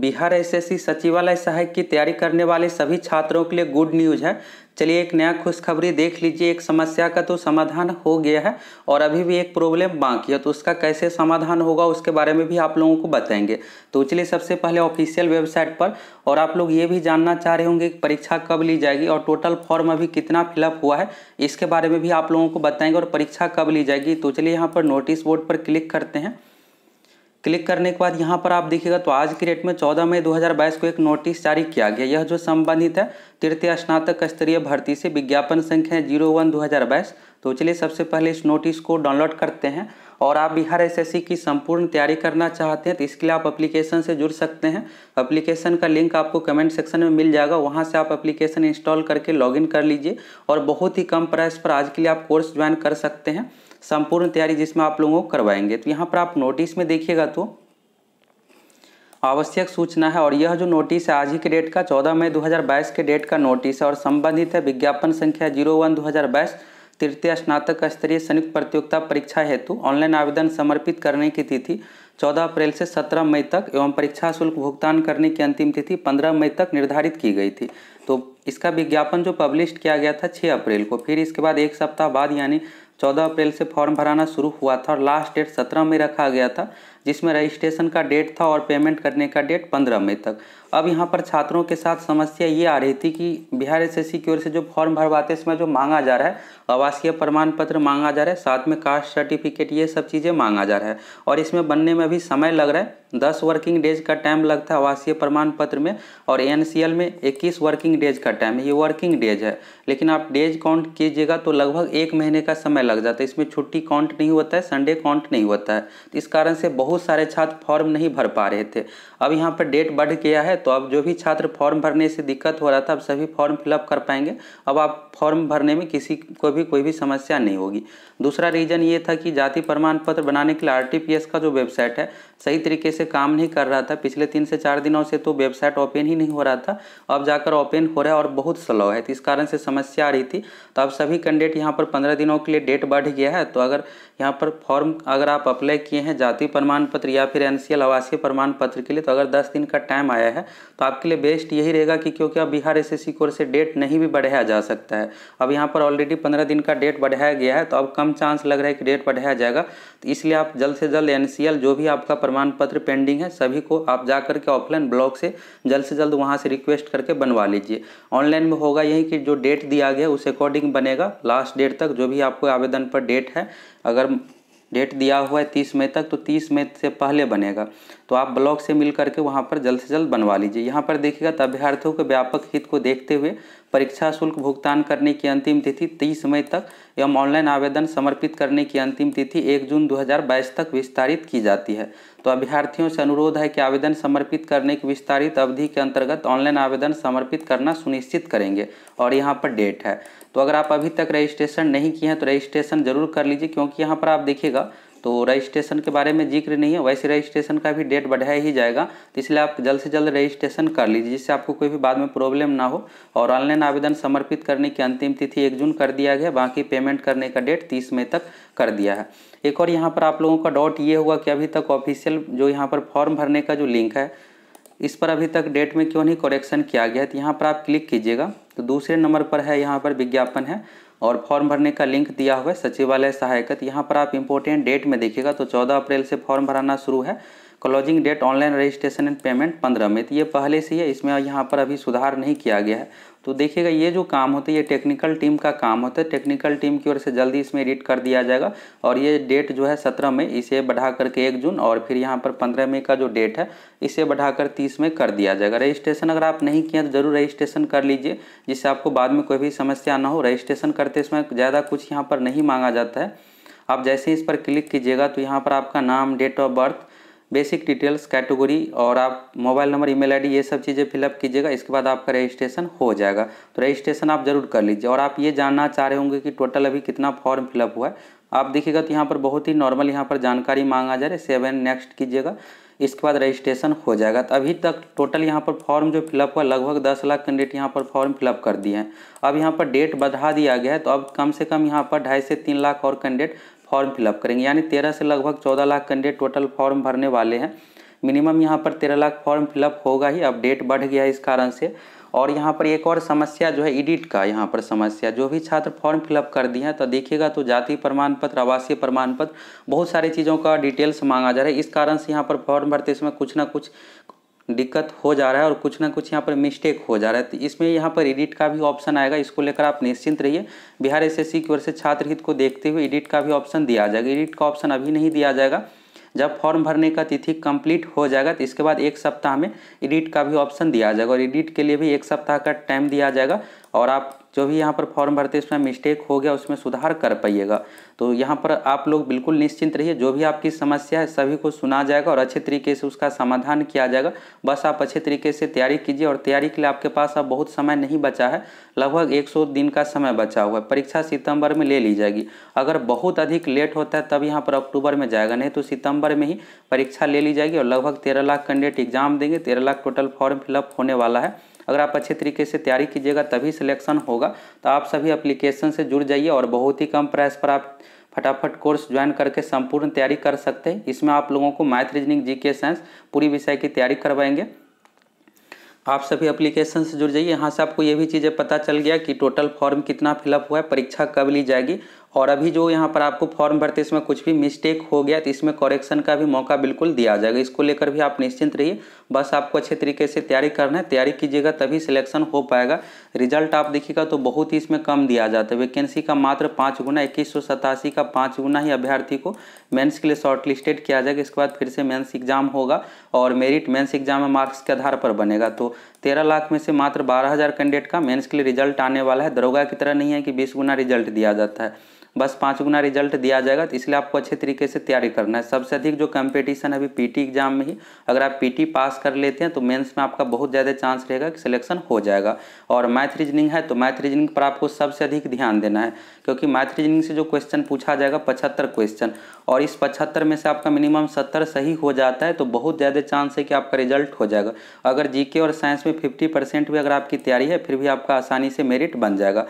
Bihar SSC सचिवालय सहायक की तैयारी करने वाले सभी छात्रों के लिए गुड न्यूज़ है चलिए एक नया खुशखबरी देख लीजिए एक समस्या का तो समाधान हो गया है और अभी भी एक प्रॉब्लम बाकी है तो उसका कैसे समाधान होगा उसके बारे में भी आप लोगों को बताएंगे तो चलिए सबसे पहले ऑफिशियल वेबसाइट पर और आप लोग ये भी जानना चाह रहे होंगे कि परीक्षा कब ली जाएगी और टोटल फॉर्म अभी कितना फिलअप हुआ है इसके बारे में भी आप लोगों को बताएंगे और परीक्षा कब ली जाएगी तो चलिए यहाँ पर नोटिस बोर्ड पर क्लिक करते हैं क्लिक करने के बाद यहाँ पर आप देखिएगा तो आज की डेट में 14 मई 2022 को एक नोटिस जारी किया गया यह जो संबंधित है तृतीय स्नातक स्तरीय भर्ती से विज्ञापन संख्या है जीरो वन दो तो चलिए सबसे पहले इस नोटिस को डाउनलोड करते हैं और आप बिहार एसएससी की संपूर्ण तैयारी करना चाहते हैं तो इसके लिए आप अप्लीकेशन से जुड़ सकते हैं अप्लीकेशन का लिंक आपको कमेंट सेक्शन में मिल जाएगा वहाँ से आप अप्लीकेशन इंस्टॉल करके लॉगिन कर लीजिए और बहुत ही कम प्राइस पर आज के लिए आप कोर्स ज्वाइन कर सकते हैं संपूर्ण तैयारी जिसमें आप लोगों को करवाएंगे तो यहाँ पर आप नोटिस में देखिएगा तो आवश्यक सूचना है और यह जो नोटिस है आज ही के डेट का 14 मई 2022 के डेट का नोटिस है और संबंधित है विज्ञापन संख्या जीरो वन दो हज़ार बाईस तृतीय स्नातक स्तरीय संयुक्त प्रतियोगिता परीक्षा हेतु ऑनलाइन आवेदन समर्पित करने की तिथि 14 अप्रैल से 17 मई तक एवं परीक्षा शुल्क भुगतान करने की अंतिम तिथि 15 मई तक निर्धारित की गई थी तो इसका विज्ञापन जो पब्लिश किया गया था 6 अप्रैल को फिर इसके बाद एक सप्ताह बाद यानी 14 अप्रैल से फॉर्म भराना शुरू हुआ था और लास्ट डेट 17 में रखा गया था जिसमें रजिस्ट्रेशन का डेट था और पेमेंट करने का डेट 15 मई तक अब यहाँ पर छात्रों के साथ समस्या ये आ रही थी कि बिहार एस की ओर से जो फॉर्म भरवाते समय जो मांगा जा रहा है आवासीय प्रमाण पत्र मांगा जा रहा है साथ में कास्ट सर्टिफिकेट ये सब चीज़ें मांगा जा रहा है और इसमें बनने में भी समय लग रहा है दस वर्किंग डेज का टाइम लगता है आवासीय प्रमाण पत्र में और एन में इक्कीस वर्किंग डेज का टाइम है ये वर्किंग डेज है लेकिन आप डेज काउंट कीजिएगा तो लगभग एक महीने का समय लग जाता है इसमें छुट्टी काउंट नहीं होता है संडे काउंट नहीं होता है इस कारण से बहुत सारे छात्र फॉर्म नहीं भर पा रहे थे अब यहाँ पर डेट बढ़ गया है तो अब जो भी छात्र फॉर्म भरने से दिक्कत हो रहा था अब सभी फॉर्म फिलअप कर पाएंगे अब आप फॉर्म भरने में किसी को भी कोई भी समस्या नहीं होगी दूसरा रीज़न ये था कि जाति प्रमाण पत्र बनाने के लिए आर का जो वेबसाइट है सही तरीके से काम नहीं कर रहा था पिछले तीन से चार दिनों से तो वेबसाइट ओपन ही नहीं हो रहा था अब जाकर ओपन हो रहा है और बहुत स्लो है तो इस कारण से समस्या आ रही थी तो अब सभी कैंडिडेट यहाँ पर पंद्रह दिनों के लिए डेट बढ़ गया है तो अगर यहाँ पर फॉर्म अगर आप अप्लाई किए हैं जाति प्रमाण पत्र या फिर एन आवासीय प्रमाण पत्र के लिए तो अगर दस दिन का टाइम आया है तो आपके लिए बेस्ट यही रहेगा कि क्योंकि अब बिहार एस एस से डेट नहीं भी बढ़ाया जा सकता है अब यहाँ पर ऑलरेडी पंद्रह दिन का डेट बढ़ाया गया है तो अब कम चांस लग रहा है कि डेट बढ़ाया जाएगा तो इसलिए आप जल्द से जल्द एन जो भी आपका प्रमाण पत्र पेंडिंग है सभी को आप जा करके ऑफलाइन ब्लॉक से जल्द से जल्द वहाँ से रिक्वेस्ट करके बनवा लीजिए ऑनलाइन में होगा यही कि जो डेट दिया गया उस अकॉर्डिंग बनेगा लास्ट डेट तक जो भी आपको आवेदन पर डेट है अगर डेट दिया हुआ है तीस मई तक तो तीस मई से पहले बनेगा तो आप ब्लॉक से मिल करके वहाँ पर जल्द से जल्द बनवा लीजिए यहाँ पर देखिएगा तो अभ्यर्थियों के व्यापक हित को देखते हुए परीक्षा शुल्क भुगतान करने की अंतिम तिथि तीस मई तक एवं ऑनलाइन आवेदन समर्पित करने की अंतिम तिथि 1 जून 2022 तक विस्तारित की जाती है तो अभ्यर्थियों से अनुरोध है कि आवेदन समर्पित करने की विस्तारित अवधि के अंतर्गत ऑनलाइन आवेदन समर्पित करना सुनिश्चित करेंगे और यहाँ पर डेट है तो अगर आप अभी तक रजिस्ट्रेशन नहीं किए हैं तो रजिस्ट्रेशन जरूर कर लीजिए क्योंकि यहाँ पर आप देखिएगा तो रजिस्ट्रेशन के बारे में जिक्र नहीं है वैसे रजिस्ट्रेशन का भी डेट बढ़ाया ही जाएगा तो इसलिए आप जल्द से जल्द रजिस्ट्रेशन कर लीजिए जिससे आपको कोई भी बाद में प्रॉब्लम ना हो और ऑनलाइन आवेदन समर्पित करने की अंतिम तिथि एक जून कर दिया गया बाकी पेमेंट करने का डेट तीस मई तक कर दिया है एक और यहाँ पर आप लोगों का डाउट ये होगा कि अभी तक ऑफिशियल जो यहाँ पर फॉर्म भरने का जो लिंक है इस पर अभी तक डेट में क्यों नहीं करेक्शन किया गया है तो यहाँ पर आप क्लिक कीजिएगा तो दूसरे नंबर पर है यहाँ पर विज्ञापन है और फॉर्म भरने का लिंक दिया हुआ है सचिवालय सहायकत यहाँ पर आप इम्पोर्टेंट डेट में देखिएगा तो चौदह अप्रैल से फॉर्म भराना शुरू है closing date online registration and payment पंद्रह में तो ये पहले से ही है इसमें यहाँ पर अभी सुधार नहीं किया गया है तो देखिएगा ये जो काम होता है ये टेक्निकल टीम का काम होता है टेक्निकल टीम की ओर से जल्दी इसमें एडिट कर दिया जाएगा और ये डेट जो है सत्रह में इसे बढ़ा करके एक जून और फिर यहाँ पर पंद्रह मई का जो डेट है इसे बढ़ाकर तीस में कर दिया जाएगा रजिस्ट्रेशन अगर आप नहीं किया तो ज़रूर रजिस्ट्रेशन कर लीजिए जिससे आपको बाद में कोई भी समस्या ना हो रजिस्ट्रेशन करते समय ज़्यादा कुछ यहाँ पर नहीं मांगा जाता है आप जैसे इस पर क्लिक कीजिएगा तो यहाँ पर आपका नाम date of birth basic details category और आप मोबाइल नंबर ईमेल आईडी ये सब चीज़ें फिलअप कीजिएगा इसके बाद आपका रजिस्ट्रेशन हो जाएगा तो रजिस्ट्रेशन आप जरूर कर लीजिए और आप ये जानना चाह रहे होंगे कि टोटल अभी कितना फॉर्म फिलअप हुआ है आप देखिएगा तो यहाँ पर बहुत ही नॉर्मल यहाँ पर जानकारी मांगा जा रहा है सेवन नेक्स्ट कीजिएगा इसके बाद रजिस्ट्रेशन हो जाएगा तो अभी तक टोटल यहाँ पर फॉर्म जो फिलअप हुआ लगभग दस लाख कैंडिडेट यहाँ पर फॉर्म फिलअप कर दिए हैं अब यहाँ पर डेट बढ़ा दिया गया है तो अब कम से कम यहाँ पर ढाई से तीन लाख और कैंडिडेट फॉर्म फिलअप करेंगे यानी तेरह से लगभग चौदह लाख कैंडिडेट टोटल फॉर्म भरने वाले हैं मिनिमम यहाँ पर तेरह लाख फॉर्म फिलअप होगा ही अब डेट बढ़ गया है इस कारण से और यहाँ पर एक और समस्या जो है एडिट e का यहाँ पर समस्या जो भी छात्र फॉर्म फिलअप कर दिए हैं तो देखिएगा तो जाति प्रमाण पत्र आवासीय प्रमाण पत्र बहुत सारी चीज़ों का डिटेल्स मांगा जा रहा है इस कारण से यहाँ पर फॉर्म भरते समय कुछ ना कुछ दिक्कत हो जा रहा है और कुछ ना कुछ यहाँ पर मिस्टेक हो जा रहा है तो इसमें यहाँ पर एडिट e का भी ऑप्शन आएगा इसको लेकर आप निश्चिंत रहिए बिहार एसएससी की ओर से छात्र हित को देखते हुए एडिट e का भी ऑप्शन दिया जाएगा एडिट का ऑप्शन अभी नहीं दिया जाएगा जब फॉर्म भरने का तिथि कंप्लीट हो जाएगा तो इसके बाद एक सप्ताह में एडिट का भी ऑप्शन दिया जाएगा और एडिट के लिए भी एक सप्ताह का टाइम दिया जाएगा और आप जो भी यहाँ पर फॉर्म भरते हैं इसमें मिस्टेक हो गया उसमें सुधार कर पाइएगा तो यहाँ पर आप लोग बिल्कुल निश्चिंत रहिए जो भी आपकी समस्या है सभी को सुना जाएगा और अच्छे तरीके से उसका समाधान किया जाएगा बस आप अच्छे तरीके से तैयारी कीजिए और तैयारी के लिए आपके पास अब बहुत समय नहीं बचा है लगभग एक दिन का समय बचा हुआ है परीक्षा सितंबर में ले ली जाएगी अगर बहुत अधिक लेट होता है तब यहाँ पर अक्टूबर में जाएगा नहीं तो सितंबर में ही परीक्षा ले ली जाएगी और लगभग तेरह लाख कैंडिडेट एग्जाम देंगे तेरह लाख टोटल फॉर्म फिलअप होने वाला है अगर आप अच्छे तरीके से तैयारी कीजिएगा तभी सिलेक्शन होगा तो आप सभी अप्लीकेशन से जुड़ जाइए और बहुत ही कम प्राइस पर आप फटाफट कोर्स ज्वाइन करके संपूर्ण तैयारी कर सकते हैं इसमें आप लोगों को मैथ रीजनिंग जी साइंस पूरी विषय की तैयारी करवाएंगे आप सभी अप्लीकेशन से जुड़ जाइए यहाँ से आपको ये भी चीज़ें पता चल गया कि टोटल फॉर्म कितना फिलअप हुआ है परीक्षा कब ली जाएगी और अभी जो यहाँ पर आपको फॉर्म भरते इसमें कुछ भी मिस्टेक हो गया तो इसमें करेक्शन का भी मौका बिल्कुल दिया जाएगा इसको लेकर भी आप निश्चिंत रहिए बस आपको अच्छे तरीके से तैयारी करना है तैयारी कीजिएगा तभी सिलेक्शन हो पाएगा रिजल्ट आप देखिएगा तो बहुत ही इसमें कम दिया जाता है वैकेंसी का मात्र पाँच गुना इक्कीस का पाँच गुना ही अभ्यर्थी को मेन्स के लिए शॉर्टलिस्टेड किया जाएगा इसके बाद फिर से मेन्स एग्जाम होगा और मेरिट मेन्स एग्जाम में मार्क्स के आधार पर बनेगा तो तेरह लाख में से मात्र बारह हज़ार कैंडिडेट का मेन्स के लिए रिजल्ट आने वाला है दरोगा की तरह नहीं है कि बीस गुना रिजल्ट दिया जाता है बस पाँच गुना रिजल्ट दिया जाएगा तो इसलिए आपको अच्छे तरीके से तैयारी करना है सबसे अधिक जो कंपटीशन अभी पीटी एग्जाम में ही अगर आप पीटी पास कर लेते हैं तो मेंस में आपका बहुत ज़्यादा चांस रहेगा कि सिलेक्शन हो जाएगा और मैथ रीजनिंग है तो मैथ रीजनिंग पर आपको सबसे अधिक ध्यान देना है क्योंकि मैथ रीजनिंग से जो क्वेश्चन पूछा जाएगा पचहत्तर क्वेश्चन और इस पचहत्तर में से आपका मिनिमम सत्तर सही हो जाता है तो बहुत ज़्यादा चांस है कि आपका रिजल्ट हो जाएगा अगर जी और साइंस में फिफ्टी परसेंट भी अगर आपकी तैयारी है फिर भी आपका आसानी से मेरिट बन जाएगा